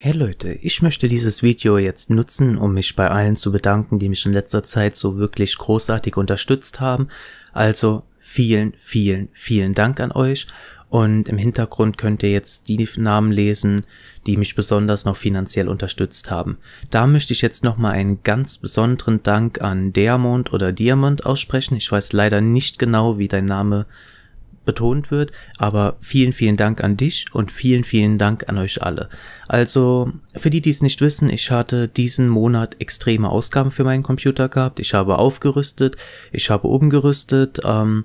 Hey Leute, ich möchte dieses Video jetzt nutzen, um mich bei allen zu bedanken, die mich in letzter Zeit so wirklich großartig unterstützt haben. Also vielen, vielen, vielen Dank an euch. Und im Hintergrund könnt ihr jetzt die Namen lesen, die mich besonders noch finanziell unterstützt haben. Da möchte ich jetzt nochmal einen ganz besonderen Dank an Diamond oder Diamond aussprechen. Ich weiß leider nicht genau, wie dein Name äh, betont wird. Aber vielen, vielen Dank an dich und vielen, vielen Dank an euch alle. Also, für die, die es nicht wissen, ich hatte diesen Monat extreme Ausgaben für meinen Computer gehabt. Ich habe aufgerüstet, ich habe umgerüstet. Ähm,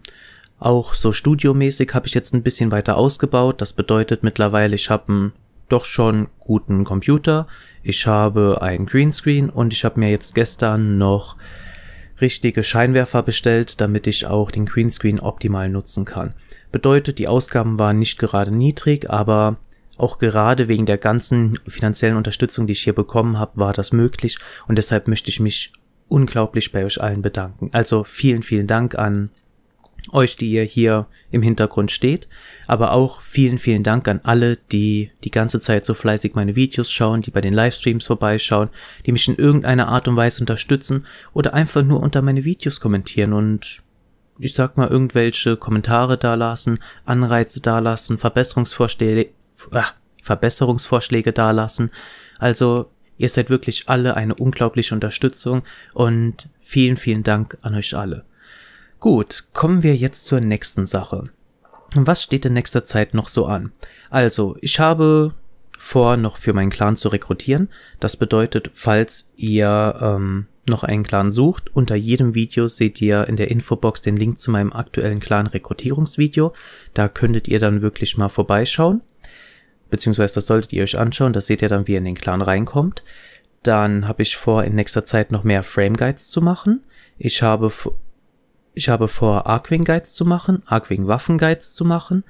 auch so studiomäßig habe ich jetzt ein bisschen weiter ausgebaut. Das bedeutet mittlerweile, ich habe einen doch schon guten Computer. Ich habe einen Greenscreen und ich habe mir jetzt gestern noch richtige Scheinwerfer bestellt, damit ich auch den Greenscreen optimal nutzen kann. Bedeutet, die Ausgaben waren nicht gerade niedrig, aber auch gerade wegen der ganzen finanziellen Unterstützung, die ich hier bekommen habe, war das möglich und deshalb möchte ich mich unglaublich bei euch allen bedanken. Also vielen, vielen Dank an euch, die ihr hier im Hintergrund steht, aber auch vielen, vielen Dank an alle, die die ganze Zeit so fleißig meine Videos schauen, die bei den Livestreams vorbeischauen, die mich in irgendeiner Art und Weise unterstützen oder einfach nur unter meine Videos kommentieren und ich sag mal, irgendwelche Kommentare dalassen, Anreize dalassen, Verbesserungsvorschläge, ah, Verbesserungsvorschläge dalassen. Also, ihr seid wirklich alle eine unglaubliche Unterstützung und vielen, vielen Dank an euch alle. Gut, kommen wir jetzt zur nächsten Sache. Was steht in nächster Zeit noch so an? Also, ich habe vor, noch für meinen Clan zu rekrutieren. Das bedeutet, falls ihr ähm, noch einen Clan sucht, unter jedem Video seht ihr in der Infobox den Link zu meinem aktuellen Clan-Rekrutierungsvideo. Da könntet ihr dann wirklich mal vorbeischauen, beziehungsweise das solltet ihr euch anschauen, das seht ihr dann, wie ihr in den Clan reinkommt. Dann habe ich vor, in nächster Zeit noch mehr Frame Guides zu machen. Ich habe, ich habe vor, Arkwing Guides zu machen, Arkwing Waffen Guides zu machen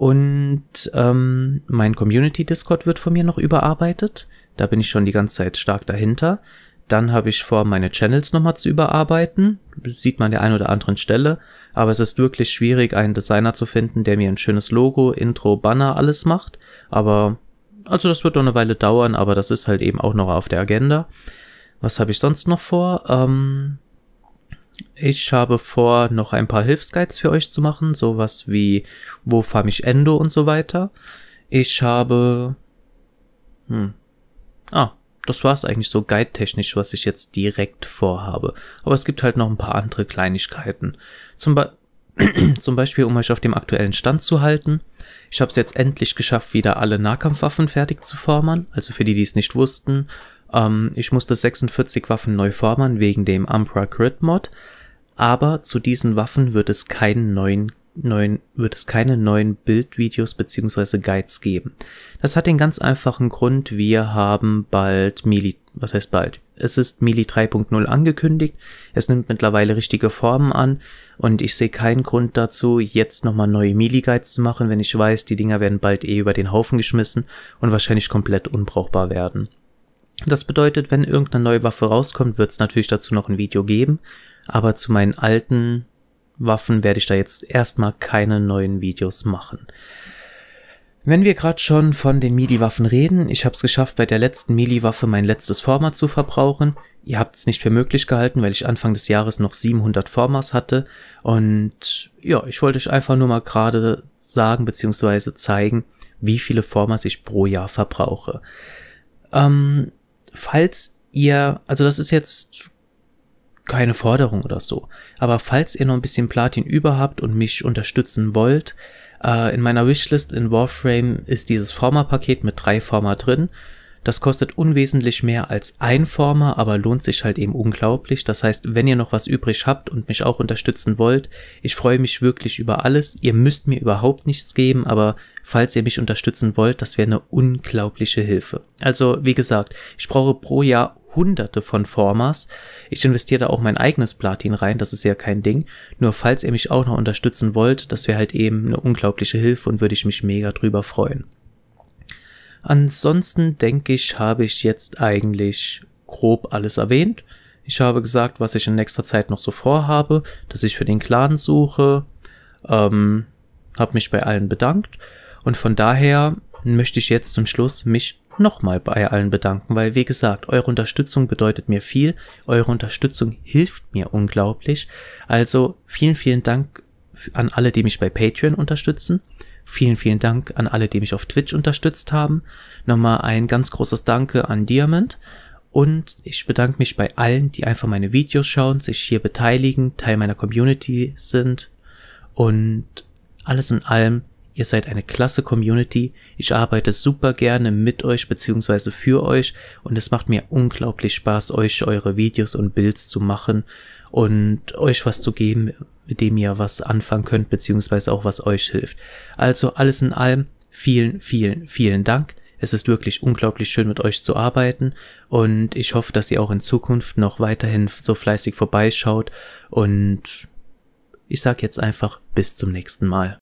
und ähm, mein Community Discord wird von mir noch überarbeitet. Da bin ich schon die ganze Zeit stark dahinter. Dann habe ich vor, meine Channels nochmal zu überarbeiten. Sieht man der einen oder anderen Stelle. Aber es ist wirklich schwierig, einen Designer zu finden, der mir ein schönes Logo, Intro, Banner, alles macht. Aber, also das wird noch eine Weile dauern, aber das ist halt eben auch noch auf der Agenda. Was habe ich sonst noch vor? Ähm, ich habe vor, noch ein paar Hilfsguides für euch zu machen, sowas wie wo fahre ich Endo und so weiter. Ich habe hm. Ah, das war es eigentlich so guide-technisch, was ich jetzt direkt vorhabe. Aber es gibt halt noch ein paar andere Kleinigkeiten. Zum, Be zum Beispiel, um euch auf dem aktuellen Stand zu halten. Ich habe es jetzt endlich geschafft, wieder alle Nahkampfwaffen fertig zu formern. Also für die, die es nicht wussten, ähm, ich musste 46 Waffen neu formern wegen dem Umbra Crit Mod. Aber zu diesen Waffen wird es keinen neuen neuen, wird es keine neuen Bildvideos bzw. Guides geben. Das hat den ganz einfachen Grund, wir haben bald Mili, was heißt bald? Es ist Mili 3.0 angekündigt, es nimmt mittlerweile richtige Formen an und ich sehe keinen Grund dazu, jetzt nochmal neue Mili-Guides zu machen, wenn ich weiß, die Dinger werden bald eh über den Haufen geschmissen und wahrscheinlich komplett unbrauchbar werden. Das bedeutet, wenn irgendeine neue Waffe rauskommt, wird es natürlich dazu noch ein Video geben, aber zu meinen alten Waffen werde ich da jetzt erstmal keine neuen Videos machen. Wenn wir gerade schon von den Midi-Waffen reden, ich habe es geschafft, bei der letzten Mili-Waffe mein letztes Format zu verbrauchen. Ihr habt es nicht für möglich gehalten, weil ich Anfang des Jahres noch 700 Formas hatte. Und ja, ich wollte euch einfach nur mal gerade sagen bzw. zeigen, wie viele Formas ich pro Jahr verbrauche. Ähm, falls ihr, also das ist jetzt keine Forderung oder so. Aber falls ihr noch ein bisschen Platin über habt und mich unterstützen wollt, äh, in meiner Wishlist in Warframe ist dieses Forma-Paket mit drei Forma drin das kostet unwesentlich mehr als ein Former, aber lohnt sich halt eben unglaublich. Das heißt, wenn ihr noch was übrig habt und mich auch unterstützen wollt, ich freue mich wirklich über alles. Ihr müsst mir überhaupt nichts geben, aber falls ihr mich unterstützen wollt, das wäre eine unglaubliche Hilfe. Also, wie gesagt, ich brauche pro Jahr hunderte von Formas. Ich investiere da auch mein eigenes Platin rein, das ist ja kein Ding. Nur falls ihr mich auch noch unterstützen wollt, das wäre halt eben eine unglaubliche Hilfe und würde ich mich mega drüber freuen. Ansonsten denke ich, habe ich jetzt eigentlich grob alles erwähnt. Ich habe gesagt, was ich in nächster Zeit noch so vorhabe, dass ich für den Clan suche, ähm, habe mich bei allen bedankt und von daher möchte ich jetzt zum Schluss mich nochmal bei allen bedanken, weil wie gesagt, eure Unterstützung bedeutet mir viel, eure Unterstützung hilft mir unglaublich. Also vielen, vielen Dank an alle, die mich bei Patreon unterstützen. Vielen, vielen Dank an alle, die mich auf Twitch unterstützt haben. Nochmal ein ganz großes Danke an Diamond. Und ich bedanke mich bei allen, die einfach meine Videos schauen, sich hier beteiligen, Teil meiner Community sind. Und alles in allem, ihr seid eine klasse Community. Ich arbeite super gerne mit euch bzw. für euch. Und es macht mir unglaublich Spaß, euch eure Videos und Builds zu machen und euch was zu geben, mit dem ihr was anfangen könnt, beziehungsweise auch was euch hilft. Also alles in allem, vielen, vielen, vielen Dank. Es ist wirklich unglaublich schön, mit euch zu arbeiten und ich hoffe, dass ihr auch in Zukunft noch weiterhin so fleißig vorbeischaut und ich sage jetzt einfach bis zum nächsten Mal.